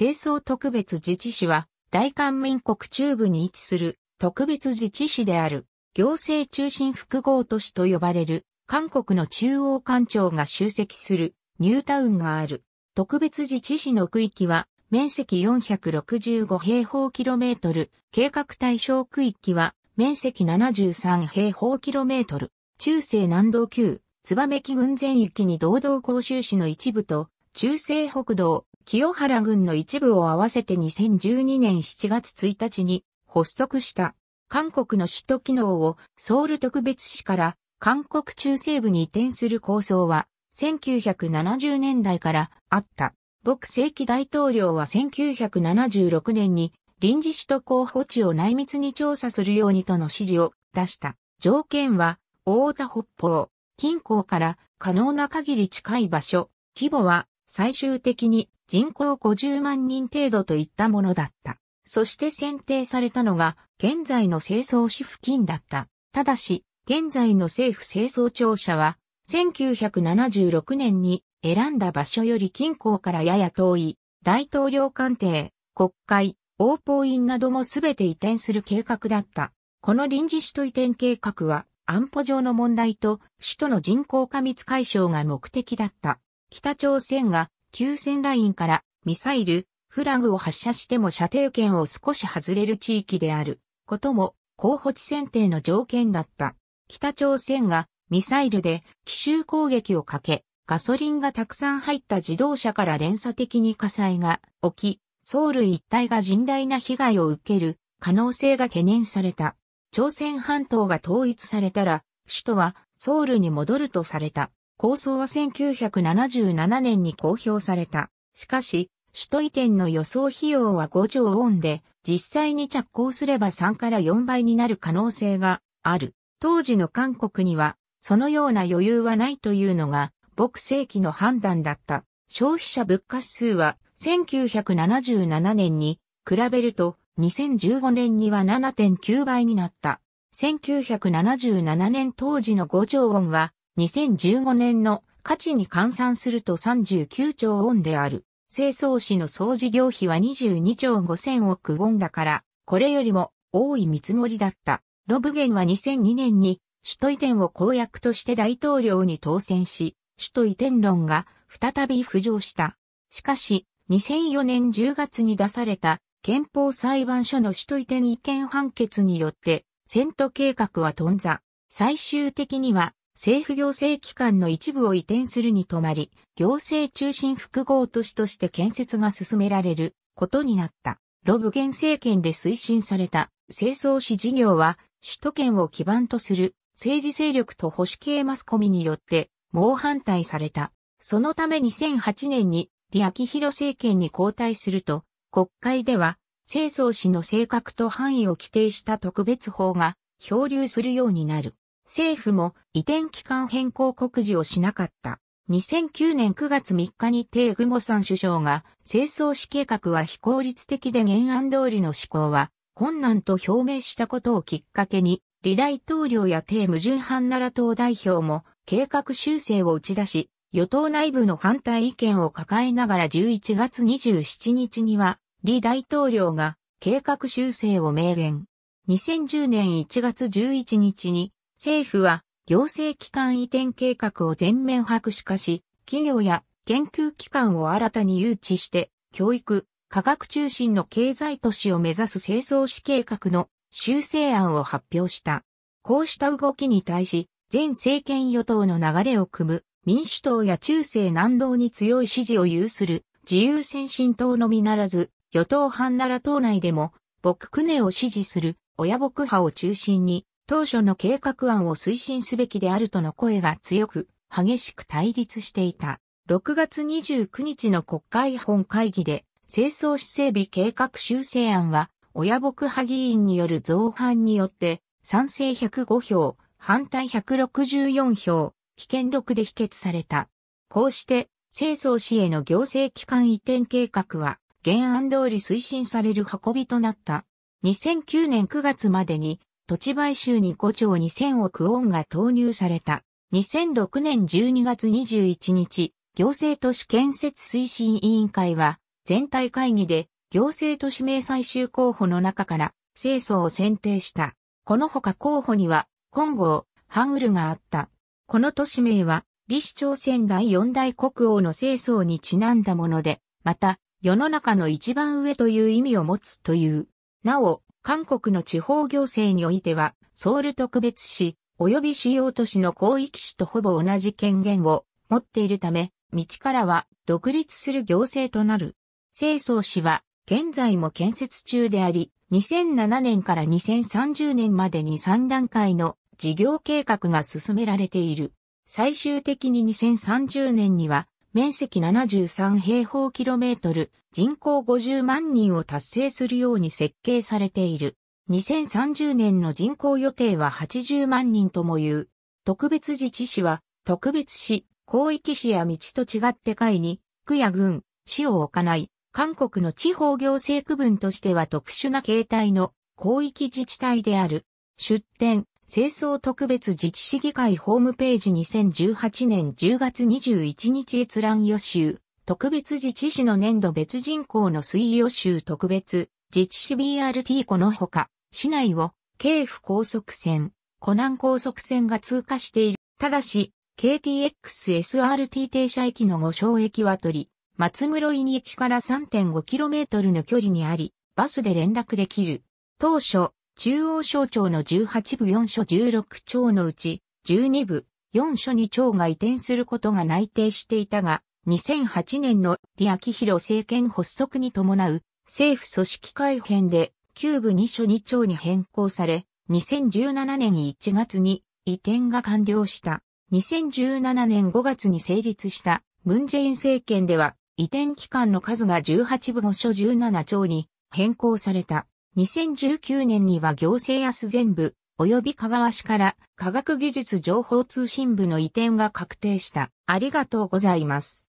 清掃特別自治市は、大韓民国中部に位置する特別自治市である、行政中心複合都市と呼ばれる、韓国の中央官庁が集積するニュータウンがある。特別自治市の区域は、面積465平方キロメートル、計画対象区域は、面積73平方キロメートル、中西南道級、燕木郡全域に堂々甲州市の一部と、中西北道、清原軍の一部を合わせて2012年7月1日に発足した。韓国の首都機能をソウル特別市から韓国中西部に移転する構想は1970年代からあった。朴正規大統領は1976年に臨時首都候補地を内密に調査するようにとの指示を出した。条件は、大田北方、近郊から可能な限り近い場所、規模は最終的に人口50万人程度といったものだった。そして選定されたのが、現在の清掃市付近だった。ただし、現在の政府清掃庁舎は、1976年に選んだ場所より近郊からやや遠い、大統領官邸、国会、王法院などもすべて移転する計画だった。この臨時首都移転計画は、安保上の問題と首都の人口過密解消が目的だった。北朝鮮が急線ラインからミサイル、フラグを発射しても射程圏を少し外れる地域であることも候補地選定の条件だった。北朝鮮がミサイルで奇襲攻撃をかけ、ガソリンがたくさん入った自動車から連鎖的に火災が起き、ソウル一帯が甚大な被害を受ける可能性が懸念された。朝鮮半島が統一されたら、首都はソウルに戻るとされた。構想は1977年に公表された。しかし、首都移転の予想費用は5兆ウォンで、実際に着工すれば3から4倍になる可能性がある。当時の韓国には、そのような余裕はないというのが、牧世紀の判断だった。消費者物価指数は、1977年に比べると、2015年には7.9倍になった。1977年当時の5兆ウォンは、2015年の価値に換算すると39兆ウォンである。清掃市の総事業費は22兆5000億ウォンだから、これよりも多い見積もりだった。ロブゲンは2002年に首都移転を公約として大統領に当選し、首都移転論が再び浮上した。しかし、2004年10月に出された憲法裁判所の首都移転意見判決によって、遷都計画は頓挫。最終的には政府行政機関の一部を移転するにとまり、行政中心複合都市として建設が進められることになった。ロブゲン政権で推進された清掃市事業は、首都圏を基盤とする政治勢力と保守系マスコミによって猛反対された。そのため2008年に李昭弘政権に交代すると、国会では清掃市の性格と範囲を規定した特別法が漂流するようになる。政府も移転期間変更告示をしなかった。2009年9月3日にテイグモさん首相が、清掃死計画は非効率的で原案通りの施行は困難と表明したことをきっかけに、李大統領やテイム純反奈良党代表も計画修正を打ち出し、与党内部の反対意見を抱えながら11月27日には、李大統領が計画修正を明言。2010年1月11日に、政府は行政機関移転計画を全面白紙化し、企業や研究機関を新たに誘致して、教育、科学中心の経済都市を目指す清掃市計画の修正案を発表した。こうした動きに対し、前政権与党の流れを組む民主党や中世南道に強い支持を有する自由先進党のみならず、与党派なら党内でも、牧クネを支持する親牧派を中心に、当初の計画案を推進すべきであるとの声が強く、激しく対立していた。6月29日の国会本会議で、清掃市整備計画修正案は、親牧派議員による造反によって、賛成105票、反対164票、危険録で否決された。こうして、清掃市への行政機関移転計画は、原案通り推進される運びとなった。2009年9月までに土地買収に5兆2000億ウォンが投入された。2006年12月21日、行政都市建設推進委員会は、全体会議で行政都市名最終候補の中から、清掃を選定した。この他候補には、金剛、ハンウルがあった。この都市名は、李氏朝鮮第四大国王の清掃にちなんだもので、また、世の中の一番上という意味を持つという。なお、韓国の地方行政においては、ソウル特別市、及び主要都市の広域市とほぼ同じ権限を持っているため、道からは独立する行政となる。清掃市は現在も建設中であり、2007年から2030年までに3段階の事業計画が進められている。最終的に2030年には面積73平方キロメートル、人口50万人を達成するように設計されている。2030年の人口予定は80万人とも言う。特別自治市は、特別市、広域市や道と違って会に、区や郡、市を置かない、韓国の地方行政区分としては特殊な形態の広域自治体である。出店、清掃特別自治市議会ホームページ2018年10月21日閲覧予習、特別自治市の年度別人口の推移予習特別自治市 BRT このほか、市内を京府高速線、湖南高速線が通過している。ただし、KTX-SRT 停車駅のご小駅は取り、松室井に駅から 3.5km の距離にあり、バスで連絡できる。当初、中央省庁の18部4所16庁のうち、12部4所に庁が移転することが内定していたが、2008年の李昭弘政権発足に伴う政府組織改編で9部2所2庁に変更され、2017年1月に移転が完了した。2017年5月に成立した文在寅政権では移転期間の数が18部5所17庁に変更された。2019年には行政安全部、及び香川市から科学技術情報通信部の移転が確定した。ありがとうございます。